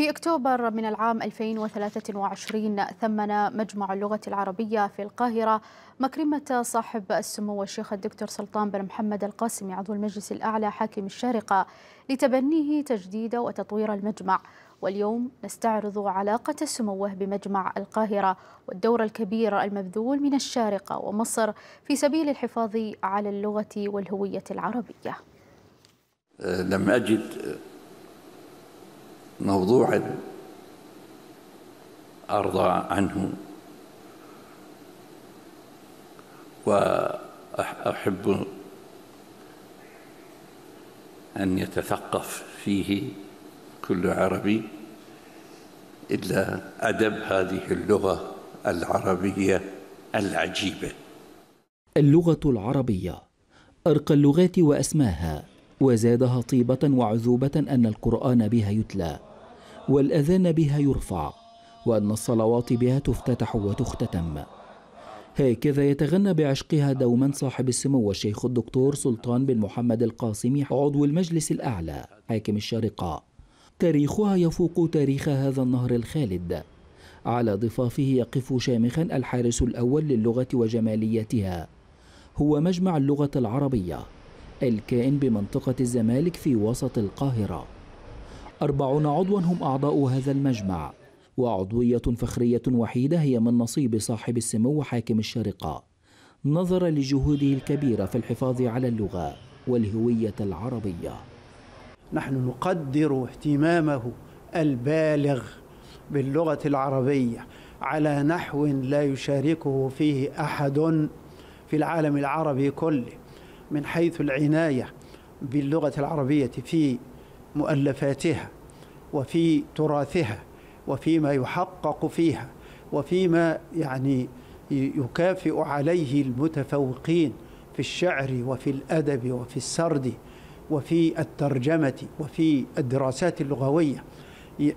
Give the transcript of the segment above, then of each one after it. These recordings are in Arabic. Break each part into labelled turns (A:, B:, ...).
A: في أكتوبر من العام 2023 ثمن مجمع اللغة العربية في القاهرة مكرمة صاحب السمو الشيخ الدكتور سلطان بن محمد القاسمي عضو المجلس الأعلى حاكم الشارقة لتبنيه تجديد وتطوير المجمع واليوم نستعرض علاقة سموه بمجمع القاهرة والدور الكبير المبذول من الشارقة ومصر في سبيل الحفاظ على اللغة والهوية العربية
B: أه، لم أجد موضوع أرضى عنه وأحب
C: أن يتثقف فيه كل عربي إلا أدب هذه اللغة
B: العربية العجيبة
A: اللغة العربية أرقى اللغات وأسماها وزادها طيبة وعذوبة أن القرآن بها يتلى والأذان بها يرفع وأن الصلوات بها تفتتح وتختتم هكذا يتغنى بعشقها دوما صاحب السمو الشيخ الدكتور سلطان بن محمد القاسمي عضو المجلس الأعلى حاكم الشارقة تاريخها يفوق تاريخ هذا النهر الخالد على ضفافه يقف شامخا الحارس الأول للغة وجماليتها هو مجمع اللغة العربية الكائن بمنطقة الزمالك في وسط القاهرة أربعون عضوا هم أعضاء هذا المجمع وعضوية فخرية وحيدة هي من نصيب صاحب السمو حاكم الشارقة نظرا لجهوده الكبيرة في الحفاظ على اللغة والهوية العربية
B: نحن نقدر اهتمامه البالغ باللغة العربية على نحو لا يشاركه فيه أحد في العالم العربي كله من حيث العناية باللغة العربية في مؤلفاتها وفي تراثها وفيما يحقق فيها وفيما يعني يكافئ عليه المتفوقين في الشعر وفي الادب وفي السرد وفي الترجمه وفي الدراسات اللغويه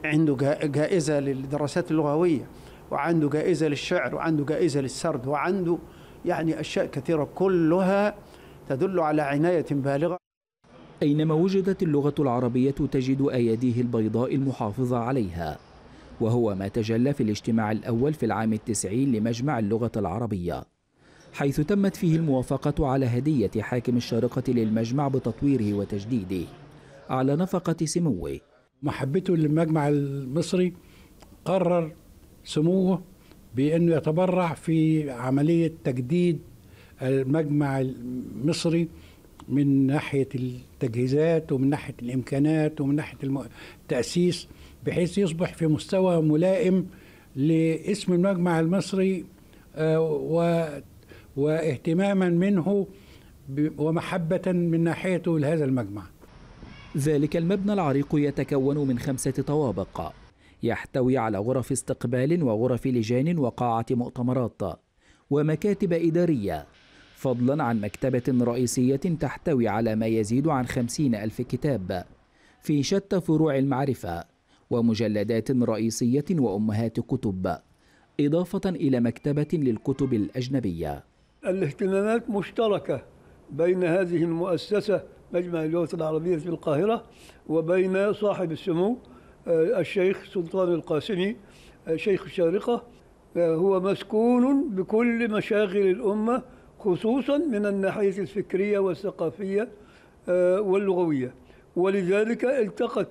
B: عنده جائزه للدراسات اللغويه وعنده جائزه للشعر وعنده جائزه للسرد وعنده يعني اشياء كثيره كلها تدل على عنايه بالغه
A: أينما وجدت اللغة العربية تجد أياديه البيضاء المحافظة عليها وهو ما تجلى في الاجتماع الأول في العام التسعين لمجمع اللغة العربية حيث تمت فيه الموافقة على هدية حاكم الشارقة للمجمع بتطويره وتجديده على نفقة سموه محبته
B: للمجمع المصري قرر سموه بأنه يتبرع في عملية تجديد المجمع المصري من ناحيه التجهيزات ومن ناحيه الامكانات ومن ناحيه التاسيس بحيث يصبح في مستوى ملائم لاسم المجمع المصري آه، واهتماما منه ومحبه من ناحيته لهذا المجمع. ذلك المبنى العريق يتكون من خمسه
A: طوابق يحتوي على غرف استقبال وغرف لجان وقاعه مؤتمرات ومكاتب اداريه فضلا عن مكتبة رئيسية تحتوي على ما يزيد عن خمسين ألف كتاب في شتى فروع المعرفة ومجلدات رئيسية وأمهات كتب إضافة إلى مكتبة للكتب الأجنبية
C: الاهتمامات مشتركة بين هذه المؤسسة مجمع اللغة العربية في القاهرة وبين صاحب السمو آه، الشيخ سلطان القاسمي آه، شيخ الشارقة آه، هو مسكون بكل مشاغل الأمة خصوصا من الناحية الفكرية والثقافية آه، واللغوية ولذلك التقت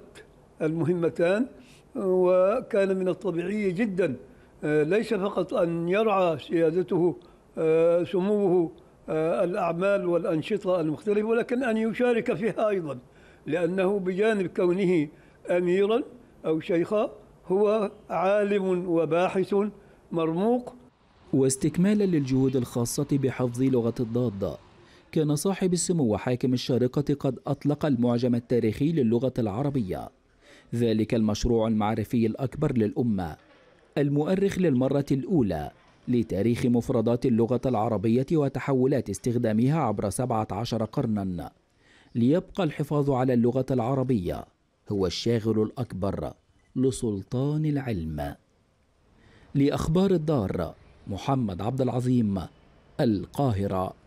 C: المهمتان آه، وكان من الطبيعي جدا آه، ليس فقط أن يرعى سيادته سموه الأعمال والأنشطة المختلفة ولكن أن يشارك فيها أيضا لأنه بجانب كونه أميرا أو شيخا هو عالم وباحث مرموق
A: واستكمالا للجهود الخاصة بحفظ لغة الضاد كان صاحب السمو حاكم الشارقة قد أطلق المعجم التاريخي للغة العربية ذلك المشروع المعرفي الأكبر للأمة المؤرخ للمرة الأولى لتاريخ مفردات اللغة العربية وتحولات استخدامها عبر 17 قرنا ليبقى الحفاظ على اللغة العربية هو الشاغل الأكبر لسلطان العلم لأخبار الدار محمد عبد العظيم القاهرة